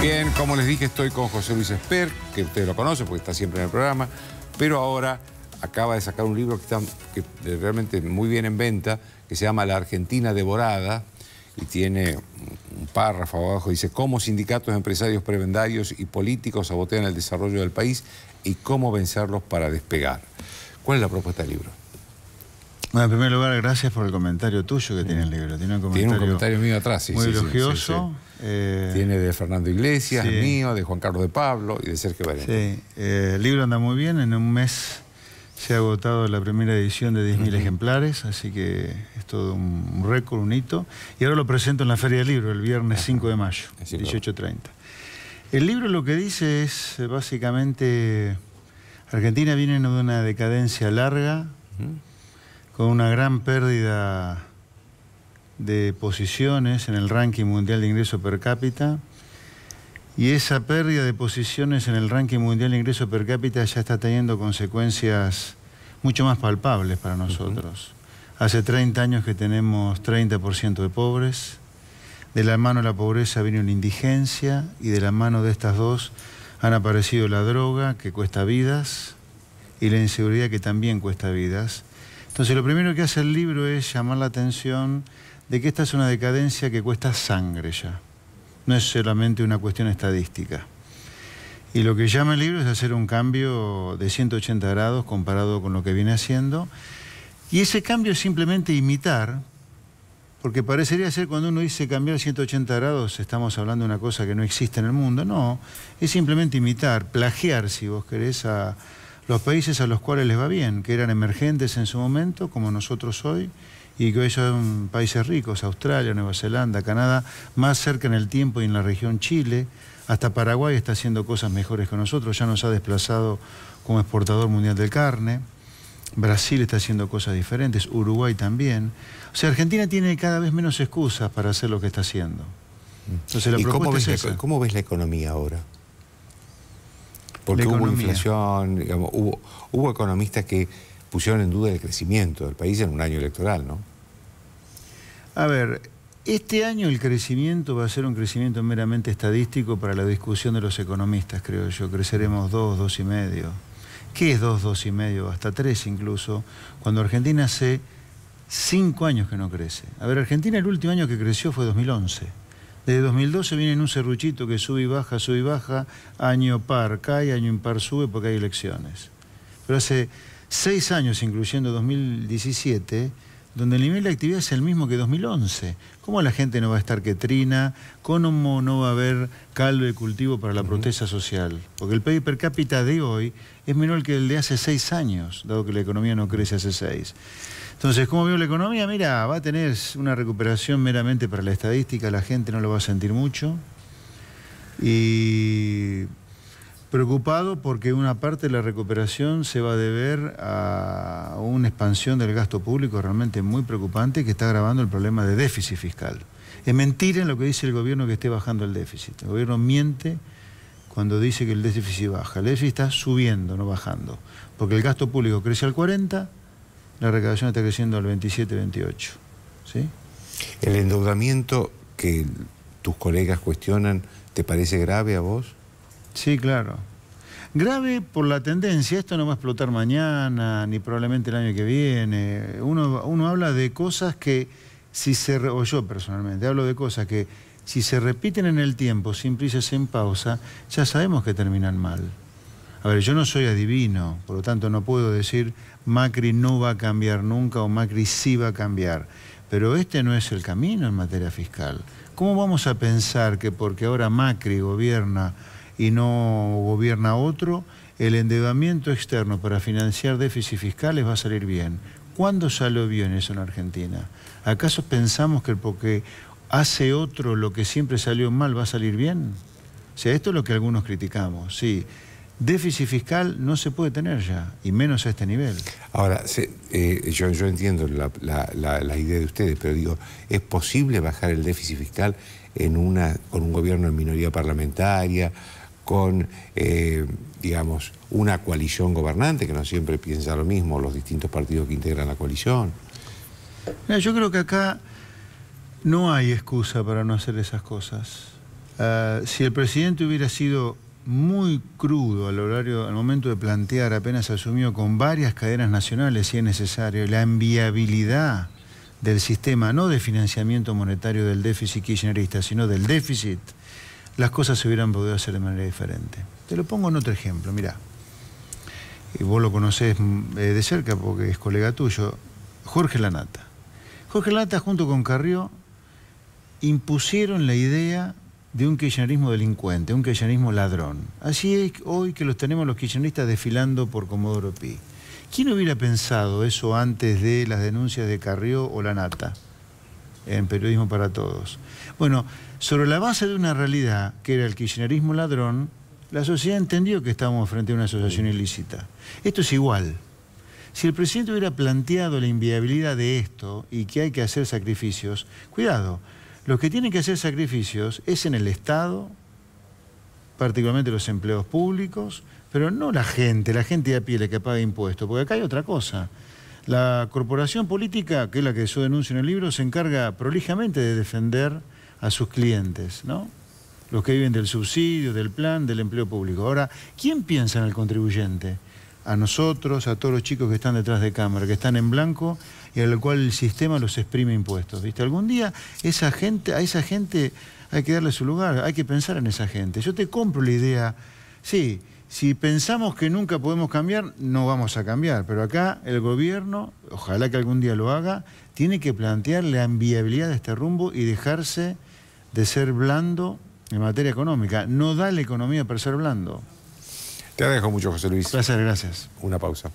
Bien, como les dije, estoy con José Luis Esper, que ustedes lo conocen porque está siempre en el programa, pero ahora acaba de sacar un libro que está eh, realmente muy bien en venta, que se llama La Argentina Devorada, y tiene un párrafo abajo, dice, cómo sindicatos, empresarios, prebendarios y políticos sabotean el desarrollo del país y cómo vencerlos para despegar. ¿Cuál es la propuesta del libro? Bueno, en primer lugar, gracias por el comentario tuyo que tiene el libro. Tiene un comentario, mío atrás, sí, Muy elogioso. Eh, tiene de Fernando Iglesias, mío, de Juan Carlos de Pablo y de Sergio Valencia. Sí, eh, el libro anda muy bien. En un mes se ha agotado la primera edición de 10.000 ejemplares, así que es todo un récord, un hito. Y ahora lo presento en la Feria del Libro, el viernes 5 de mayo, 18.30. El libro lo que dice es, eh, básicamente, Argentina viene de una decadencia larga con una gran pérdida de posiciones en el ranking mundial de ingreso per cápita. Y esa pérdida de posiciones en el ranking mundial de ingreso per cápita ya está teniendo consecuencias mucho más palpables para nosotros. Hace 30 años que tenemos 30% de pobres. De la mano de la pobreza viene una indigencia y de la mano de estas dos han aparecido la droga que cuesta vidas y la inseguridad que también cuesta vidas. Entonces lo primero que hace el libro es llamar la atención de que esta es una decadencia que cuesta sangre ya. No es solamente una cuestión estadística. Y lo que llama el libro es hacer un cambio de 180 grados comparado con lo que viene haciendo. Y ese cambio es simplemente imitar, porque parecería ser cuando uno dice cambiar 180 grados, estamos hablando de una cosa que no existe en el mundo. No, es simplemente imitar, plagiar, si vos querés, a, los países a los cuales les va bien, que eran emergentes en su momento, como nosotros hoy, y que hoy son países ricos, Australia, Nueva Zelanda, Canadá, más cerca en el tiempo y en la región Chile, hasta Paraguay está haciendo cosas mejores que nosotros, ya nos ha desplazado como exportador mundial de carne, Brasil está haciendo cosas diferentes, Uruguay también. O sea, Argentina tiene cada vez menos excusas para hacer lo que está haciendo. Entonces, la ¿Y es ¿cómo ves la economía ahora? Porque hubo inflación, hubo, hubo economistas que pusieron en duda el crecimiento del país en un año electoral, ¿no? A ver, este año el crecimiento va a ser un crecimiento meramente estadístico para la discusión de los economistas, creo yo. Creceremos dos, dos y medio. ¿Qué es dos, dos y medio? Hasta tres incluso. Cuando Argentina hace cinco años que no crece. A ver, Argentina el último año que creció fue 2011. Desde 2012 viene en un serruchito que sube y baja, sube y baja, año par cae, año impar sube porque hay elecciones. Pero hace seis años, incluyendo 2017, donde el nivel de actividad es el mismo que 2011. ¿Cómo la gente no va a estar trina? ¿Cómo no va a haber caldo de cultivo para la protesta social? Porque el PIB per cápita de hoy es menor que el de hace seis años, dado que la economía no crece hace seis. Entonces, ¿cómo veo la economía? Mira, va a tener una recuperación meramente para la estadística, la gente no lo va a sentir mucho. Y Preocupado porque una parte de la recuperación se va a deber a una expansión del gasto público realmente muy preocupante que está agravando el problema de déficit fiscal. Es mentira en lo que dice el gobierno que esté bajando el déficit. El gobierno miente cuando dice que el déficit baja. El déficit está subiendo, no bajando. Porque el gasto público crece al 40, la recaudación está creciendo al 27, 28. ¿El endeudamiento que tus colegas cuestionan te parece grave a vos? Sí, claro. Grave por la tendencia, esto no va a explotar mañana, ni probablemente el año que viene. Uno, habla de cosas que, si se, o yo personalmente, hablo de cosas que si se repiten en el tiempo, sin prisa, sin pausa, ya sabemos que terminan mal. A ver, yo no soy adivino, por lo tanto no puedo decir Macri no va a cambiar nunca o Macri sí va a cambiar. Pero este no es el camino en materia fiscal. ¿Cómo vamos a pensar que porque ahora Macri gobierna y no gobierna otro, el endeudamiento externo para financiar déficits fiscales va a salir bien. ¿Cuándo salió bien eso en Argentina? ¿Acaso pensamos que porque hace otro lo que siempre salió mal va a salir bien? O sea, esto es lo que algunos criticamos, sí. Déficit fiscal no se puede tener ya, y menos a este nivel. Ahora, eh, yo, entiendo la, idea de ustedes, pero digo, ¿es posible bajar el déficit fiscal en una, con un gobierno en minoría parlamentaria? con, eh, digamos, una coalición gobernante, que no siempre piensa lo mismo los distintos partidos que integran la coalición. yo creo que acá no hay excusa para no hacer esas cosas. Ah, si el presidente hubiera sido muy crudo al, horario, al momento de plantear, apenas asumió con varias cadenas nacionales, si es necesario, la enviabilidad del sistema, no de financiamiento monetario del déficit kirchnerista, sino del déficit las cosas se hubieran podido hacer de manera diferente. Te lo pongo en otro ejemplo, mirá. Y vos lo conocés mm, eh, de cerca porque es colega tuyo, Jorge Lanata. Jorge Lanata junto con Carrió impusieron la idea de un kirchnerismo delincuente, un kirchnerismo ladrón. Así es hoy que los tenemos los kirchneristas desfilando por Comodoro Pi. ¿Quién hubiera pensado eso antes de las denuncias de Carrió o Lanata? en Periodismo para Todos. Bueno, sobre la base de una realidad que era el kirchnerismo ladrón, la sociedad entendió que estábamos frente a una asociación ilícita. Esto es igual. Si el presidente hubiera planteado la inviabilidad de esto y que hay que hacer sacrificios, cuidado, los que tienen que hacer sacrificios es en el Estado, particularmente los empleos públicos, pero no la gente, la gente de a pie la que paga impuestos, porque acá hay otra cosa. La corporación política, que es la que yo denuncio en el libro, se encarga prolijamente de defender a sus clientes, ¿no? Los que viven del subsidio, del plan, del empleo público. Ahora, ¿quién piensa en el contribuyente? A nosotros, a todos los chicos que están detrás de cámara, que están en blanco y al cual el sistema los exprime impuestos. ¿Viste? Algún día esa gente, a esa gente hay que darle su lugar, hay que pensar en esa gente. Yo te compro la idea, sí, si pensamos que nunca podemos cambiar, no vamos a cambiar. Pero acá el gobierno, ojalá que algún día lo haga, tiene que plantear la viabilidad de este rumbo y dejarse de ser blando en materia económica. No da la economía para ser blando. Te agradezco mucho, José Luis. Gracias, gracias. Una pausa.